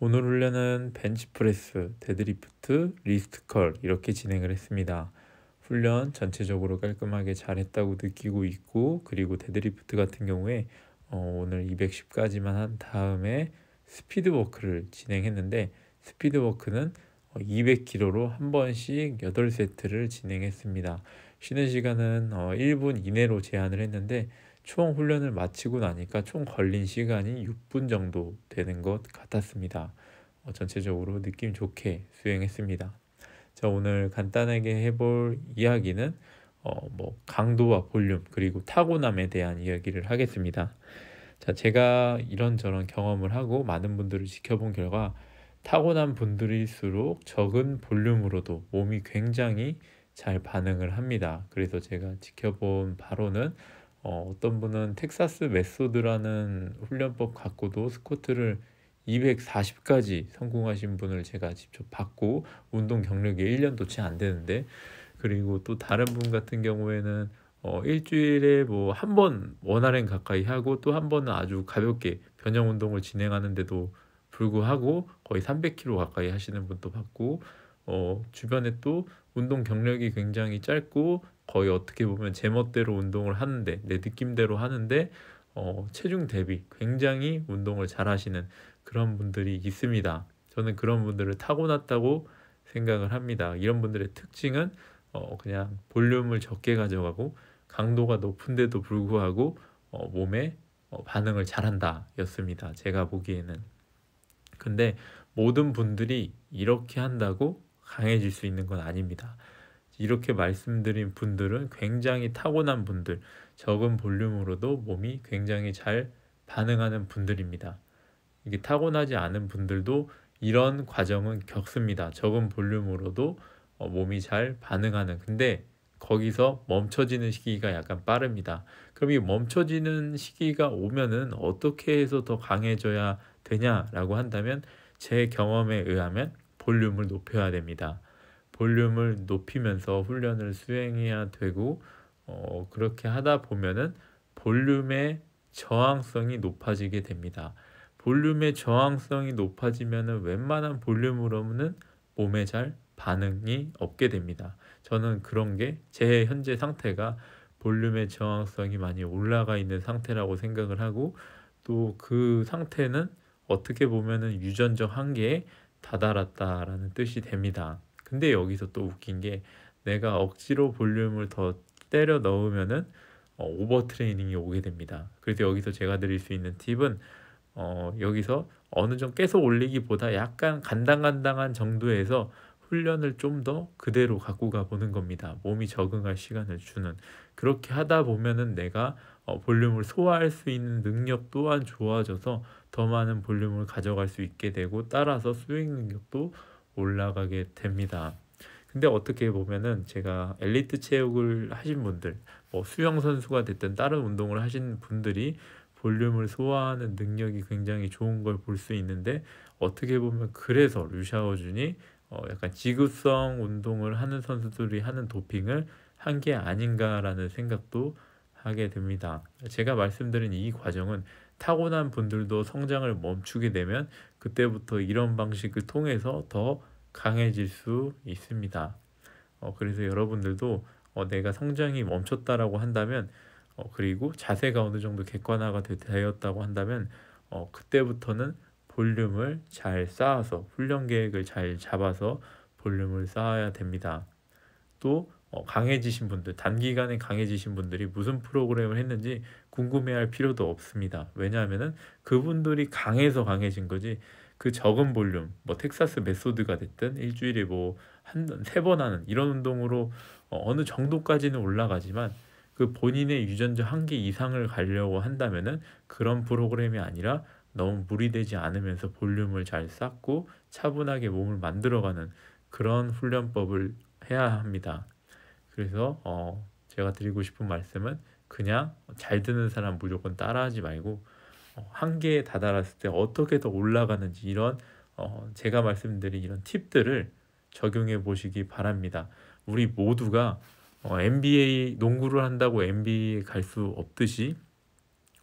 오늘 훈련은 벤치프레스, 데드리프트, 리스트컬 이렇게 진행을 했습니다. 훈련 전체적으로 깔끔하게 잘했다고 느끼고 있고 그리고 데드리프트 같은 경우에 어, 오늘 210까지만 한 다음에 스피드워크를 진행했는데 스피드워크는 200kg로 어, 한 번씩 8세트를 진행했습니다. 쉬는 시간은 1분 어, 이내로 제한을 했는데 총 훈련을 마치고 나니까 총 걸린 시간이 6분 정도 되는 것 같았습니다. 어, 전체적으로 느낌 좋게 수행했습니다. 자, 오늘 간단하게 해볼 이야기는 어, 뭐 강도와 볼륨 그리고 타고남에 대한 이야기를 하겠습니다. 자, 제가 이런저런 경험을 하고 많은 분들을 지켜본 결과 타고난 분들일수록 적은 볼륨으로도 몸이 굉장히 잘 반응을 합니다. 그래서 제가 지켜본 바로는 어, 어떤 분은 텍사스 메소드라는 훈련법 갖고도 스쿼트를 240까지 성공하신 분을 제가 직접 봤고 운동 경력이 1년도 채 안 되는데 그리고 또 다른 분 같은 경우에는 어, 일주일에 뭐 한 번 원활행 가까이 하고 또 한 번은 아주 가볍게 변형 운동을 진행하는데도 불구하고 거의 300km 가까이 하시는 분도 봤고 어, 주변에 또 운동 경력이 굉장히 짧고 거의 어떻게 보면 제멋대로 운동을 하는데 내 느낌대로 하는데 어, 체중 대비 굉장히 운동을 잘하시는 그런 분들이 있습니다. 저는 그런 분들을 타고났다고 생각을 합니다. 이런 분들의 특징은 어, 그냥 볼륨을 적게 가져가고 강도가 높은데도 불구하고 어, 몸에 어, 반응을 잘한다 였습니다. 제가 보기에는. 근데 모든 분들이 이렇게 한다고 강해질 수 있는 건 아닙니다. 이렇게 말씀드린 분들은 굉장히 타고난 분들, 적은 볼륨으로도 몸이 굉장히 잘 반응하는 분들입니다. 이게 타고나지 않은 분들도 이런 과정은 겪습니다. 적은 볼륨으로도 어, 몸이 잘 반응하는. 근데 거기서 멈춰지는 시기가 약간 빠릅니다. 그럼 이 멈춰지는 시기가 오면은 어떻게 해서 더 강해져야 되냐라고 한다면 제 경험에 의하면 볼륨을 높여야 됩니다. 볼륨을 높이면서 훈련을 수행해야 되고 어, 그렇게 하다 보면은 볼륨의 저항성이 높아지게 됩니다. 볼륨의 저항성이 높아지면은 웬만한 볼륨으로는 몸에 잘 반응이 없게 됩니다. 저는 그런 게 제 현재 상태가 볼륨의 저항성이 많이 올라가 있는 상태라고 생각을 하고 또 그 상태는 어떻게 보면은 유전적 한계에 다다랐다라는 뜻이 됩니다. 근데 여기서 또 웃긴 게 내가 억지로 볼륨을 더 때려 넣으면은 어, 오버트레이닝이 오게 됩니다. 그래서 여기서 제가 드릴 수 있는 팁은 어, 여기서 어느 정도 계속 올리기보다 약간 간당간당한 정도에서 훈련을 좀 더 그대로 갖고 가보는 겁니다. 몸이 적응할 시간을 주는. 그렇게 하다 보면은 내가 어, 볼륨을 소화할 수 있는 능력 또한 좋아져서 더 많은 볼륨을 가져갈 수 있게 되고 따라서 수익 능력도 올라가게 됩니다. 근데 어떻게 보면은 제가 엘리트 체육을 하신 분들, 뭐 수영 선수가 됐든 다른 운동을 하신 분들이 볼륨을 소화하는 능력이 굉장히 좋은 걸 볼 수 있는데 어떻게 보면 그래서 류샤오준이 어, 약간 지구성 운동을 하는 선수들이 하는 도핑을 한 게 아닌가라는 생각도 하게 됩니다. 제가 말씀드린 이 과정은 타고난 분들도 성장을 멈추게 되면 그때부터 이런 방식을 통해서 더 강해질 수 있습니다. 어, 그래서 여러분들도 어, 내가 성장이 멈췄다라고 한다면 어, 그리고 자세가 어느 정도 객관화가 되었다고 한다면 어, 그때부터는 볼륨을 잘 쌓아서 훈련 계획을 잘 잡아서 볼륨을 쌓아야 됩니다. 또 어, 강해지신 분들, 단기간에 강해지신 분들이 무슨 프로그램을 했는지 궁금해할 필요도 없습니다. 왜냐하면은 그분들이 강해서 강해진 거지 그 적은 볼륨, 뭐 텍사스 메소드가 됐든 일주일에 뭐 한 세 번 하는 이런 운동으로 어, 어느 정도까지는 올라가지만 그 본인의 유전자 한개 이상을 가려고 한다면은 그런 프로그램이 아니라 너무 무리되지 않으면서 볼륨을 잘 쌓고 차분하게 몸을 만들어가는 그런 훈련법을 해야 합니다. 그래서 어 제가 드리고 싶은 말씀은 그냥 잘 듣는 사람 무조건 따라하지 말고 어 한계에 다다랐을 때 어떻게 더 올라가는지 이런 어 제가 말씀드린 이런 팁들을 적용해 보시기 바랍니다. 우리 모두가 어, NBA 농구를 한다고 NBA 갈 수 없듯이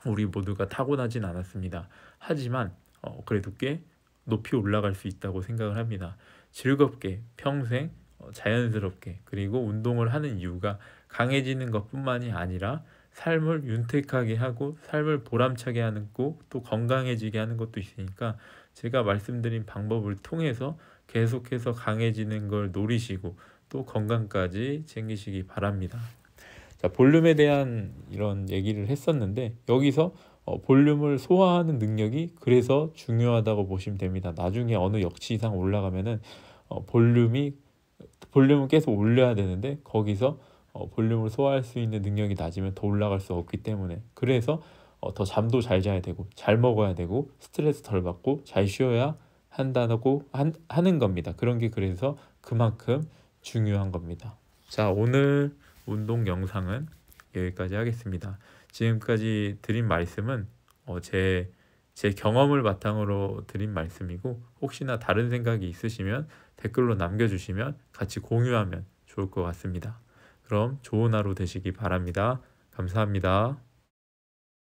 우리 모두가 타고나진 않았습니다. 하지만 어, 그래도 꽤 높이 올라갈 수 있다고 생각을 합니다. 즐겁게 평생 어, 자연스럽게 그리고 운동을 하는 이유가 강해지는 것뿐만이 아니라 삶을 윤택하게 하고 삶을 보람차게 하는 거또 건강해지게 하는 것도 있으니까 제가 말씀드린 방법을 통해서 계속해서 강해지는 걸 노리시고 또 건강까지 챙기시기 바랍니다. 그러니까 볼륨에 대한 이런 얘기를 했었는데 여기서 어, 볼륨을 소화하는 능력이 그래서 중요하다고 보시면 됩니다. 나중에 어느 역치 이상 올라가면은 어, 볼륨이 볼륨을 계속 올려야 되는데 거기서 어, 볼륨을 소화할 수 있는 능력이 낮으면 더 올라갈 수 없기 때문에 그래서 어, 더 잠도 잘 자야 되고 잘 먹어야 되고 스트레스 덜 받고 잘 쉬어야 한다고 한, 하는 겁니다. 그런 게 그래서 그만큼 중요한 겁니다. 자 오늘 운동 영상은 여기까지 하겠습니다. 지금까지 드린 말씀은 제제 어, 제 경험을 바탕으로 드린 말씀이고 혹시나 다른 생각이 있으시면 댓글로 남겨주시면 같이 공유하면 좋을 것 같습니다. 그럼 좋은 하루 되시기 바랍니다. 감사합니다.